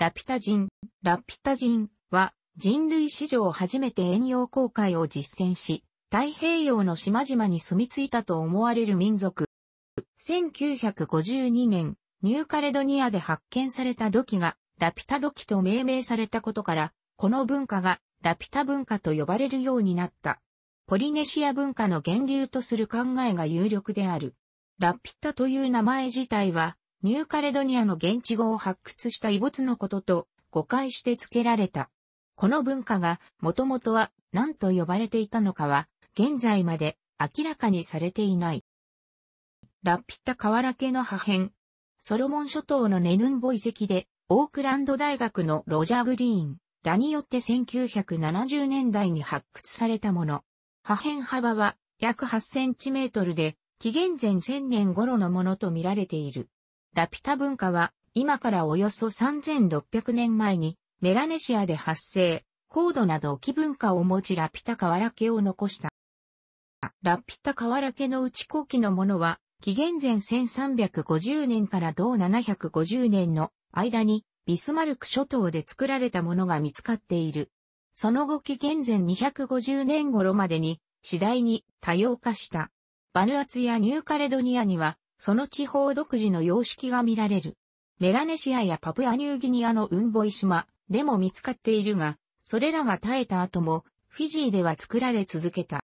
ラピタ人、ラピタ人は人類史上初めて遠洋航海を実践し、太平洋の島々に住み着いたと思われる民族。1952年、ニューカレドニアで発見された土器がラピタ土器と命名されたことから、この文化がラピタ文化と呼ばれるようになった。ポリネシア文化の源流とする考えが有力である。ラピタという名前自体は、ニューカレドニアの現地語を発掘した遺物のことと誤解して付けられた。この文化がもともとは何と呼ばれていたのかは現在まで明らかにされていない。ラッピタ原家の破片。ソロモン諸島のネヌンボ遺跡でオークランド大学のロジャー・グリーンらによって1970年代に発掘されたもの。破片幅は約8センチメートルで紀元前1000年頃のものと見られている。ラピュタ文化は、今からおよそ3600年前に、メラネシアで発生、高度な土器文化を持ちラピュタ瓦家を残した。ラピュタ瓦家の内後期のものは、紀元前1350年から同750年の間にビスマルク諸島で作られたものが見つかっている。その後紀元前250年頃までに次第に多様化した。バヌアツやニューカレドニアにはその地方独自の様式が見られる。メラネシアやパプアニューギニアのウンボイ島でも見つかっているが、それらが絶えた後も、フィジーでは作られ続けた。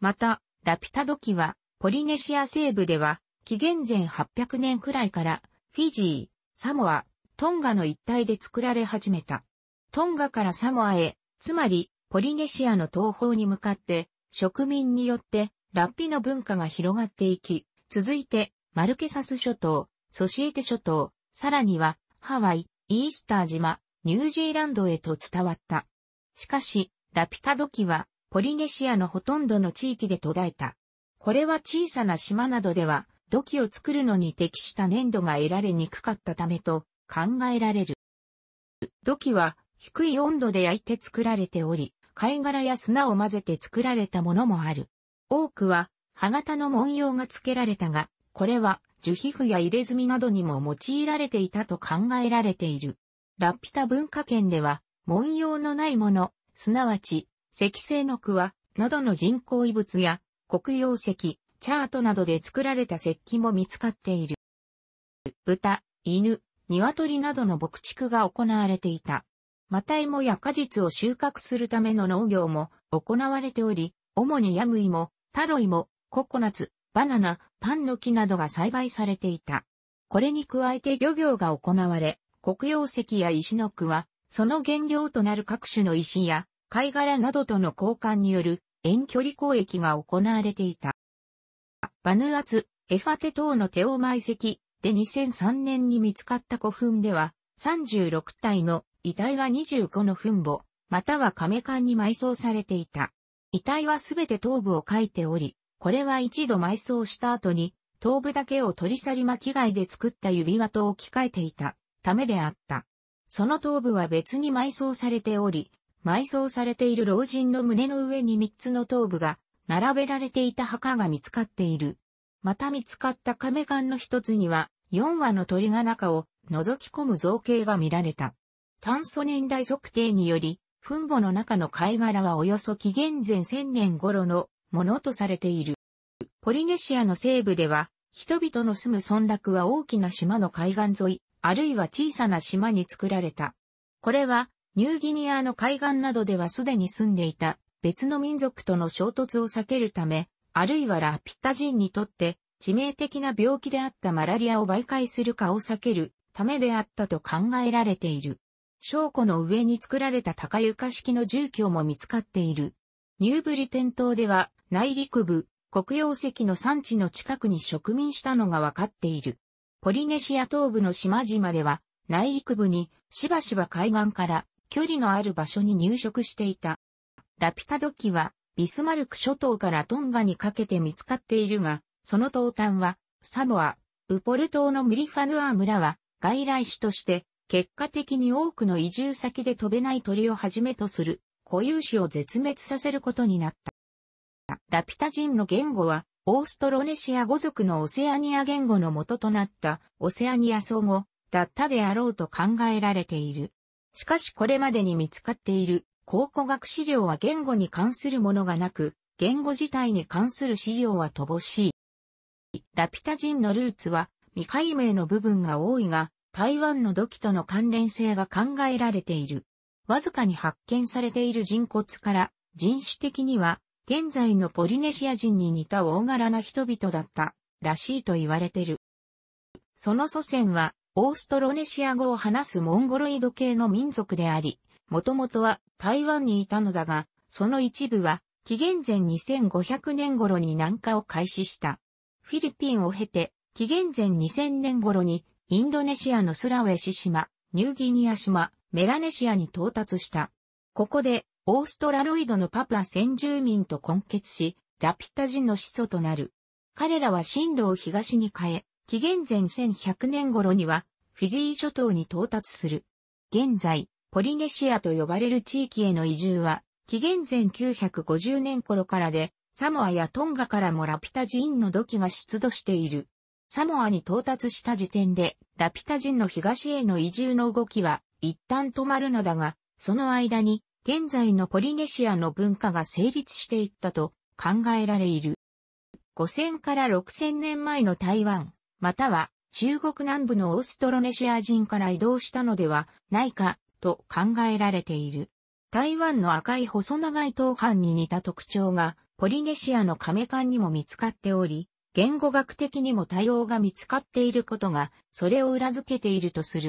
また、ラピタ土器は、ポリネシア西部では、紀元前800年くらいから、フィジー、サモア、トンガの一帯で作られ始めた。トンガからサモアへ、つまり、ポリネシアの東方に向かって、植民によって、ラッピの文化が広がっていき、続いて、マルケサス諸島、ソシエテ諸島、さらには、ハワイ、イースター島、ニュージーランドへと伝わった。しかし、ラピカ土器は、ポリネシアのほとんどの地域で途絶えた。これは小さな島などでは、土器を作るのに適した粘土が得られにくかったためと考えられる。土器は低い温度で焼いて作られており、貝殻や砂を混ぜて作られたものもある。多くは歯型の文様が付けられたが、これは樹皮膚や入れ墨などにも用いられていたと考えられている。ラピュタ文化圏では、文様のないもの、すなわち、石製の句は、などの人工遺物や、黒曜石、チャートなどで作られた石器も見つかっている。豚、犬、鶏などの牧畜が行われていた。また芋や果実を収穫するための農業も行われており、主にヤムイも、タロイも、ココナツ、バナナ、パンの木などが栽培されていた。これに加えて漁業が行われ、黒曜石や石の区は、その原料となる各種の石や貝殻などとの交換による遠距離交易が行われていた。バヌアツ、エファテ島のテオマイ石で2003年に見つかった古墳では、36体の遺体が25の墳墓、または亀館に埋葬されていた。遺体はすべて頭部を書いており、これは一度埋葬した後に、頭部だけを取り去り巻き貝で作った指輪と置き換えていたためであった。その頭部は別に埋葬されており、埋葬されている老人の胸の上に三つの頭部が並べられていた墓が見つかっている。また見つかった亀缶の一つには四羽の鳥が中を覗き込む造形が見られた。炭素年代測定により、墳墓の中の貝殻はおよそ紀元前千年頃のものとされている。ポリネシアの西部では、人々の住む村落は大きな島の海岸沿い、あるいは小さな島に作られた。これは、ニューギニアの海岸などではすでに住んでいた別の民族との衝突を避けるため、あるいはラピッタ人にとって致命的な病気であったマラリアを媒介するかを避けるためであったと考えられている。証拠の上に作られた高床式の住居も見つかっている。ニューブリテン島では内陸部、黒曜石の産地の近くに植民したのが分かっている。ポリネシア東部の島々では、内陸部にしばしば海岸から距離のある場所に入植していた。ラピタ土器は、ビスマルク諸島からトンガにかけて見つかっているが、その東端は、サモア、ウポル島のムリファヌア村は、外来種として、結果的に多くの移住先で飛べない鳥をはじめとする固有種を絶滅させることになった。ラピュタ人の言語は、オーストロネシア語族のオセアニア言語の元となったオセアニア総語だったであろうと考えられている。しかしこれまでに見つかっている考古学資料は言語に関するものがなく、言語自体に関する資料は乏しい。ラピュタ人のルーツは未解明の部分が多いが、台湾の土器との関連性が考えられている。わずかに発見されている人骨から人種的には現在のポリネシア人に似た大柄な人々だったらしいと言われてる。その祖先はオーストロネシア語を話すモンゴロイド系の民族であり、もともとは台湾にいたのだが、その一部は紀元前2500年頃に南下を開始した。フィリピンを経て、紀元前2000年頃にインドネシアのスラウェシ島、ニューギニア島、メラネシアに到達した。ここでオーストラロイドのパプア先住民と混血し、ラピタ人の始祖となる。彼らは進路を東に変え、紀元前1100年頃には、フィジー諸島に到達する。現在、ポリネシアと呼ばれる地域への移住は、紀元前950年頃からで、サモアやトンガからもラピタ人の土器が出土している。サモアに到達した時点で、ラピタ人の東への移住の動きは、一旦止まるのだが、その間に、現在のポリネシアの文化が成立していったと考えられいる。5000から6000年前の台湾、または中国南部のオーストロネシア人から移動したのではないかと考えられている。台湾の赤い細長い東藩に似た特徴がポリネシアの亀館にも見つかっており、言語学的にも対応が見つかっていることが、それを裏付けているとする。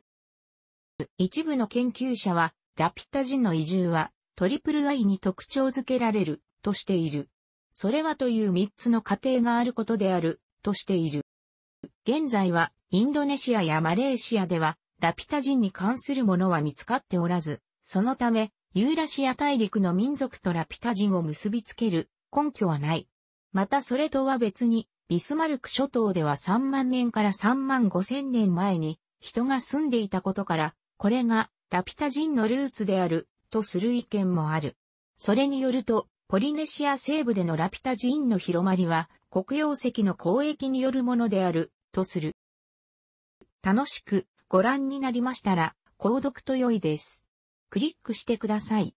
一部の研究者は、ラピュタ人の移住は、トリプルアイに特徴づけられる、としている。それはという三つの過程があることである、としている。現在は、インドネシアやマレーシアでは、ラピュタ人に関するものは見つかっておらず、そのため、ユーラシア大陸の民族とラピュタ人を結びつける根拠はない。またそれとは別に、ビスマルク諸島では3万年から3万5千年前に人が住んでいたことから、これがラピュタ人のルーツである、とする意見もある。それによると、ポリネシア西部でのラピュタ人の広まりは、黒曜石の交易によるものである、とする。楽しくご覧になりましたら、購読と良いです。クリックしてください。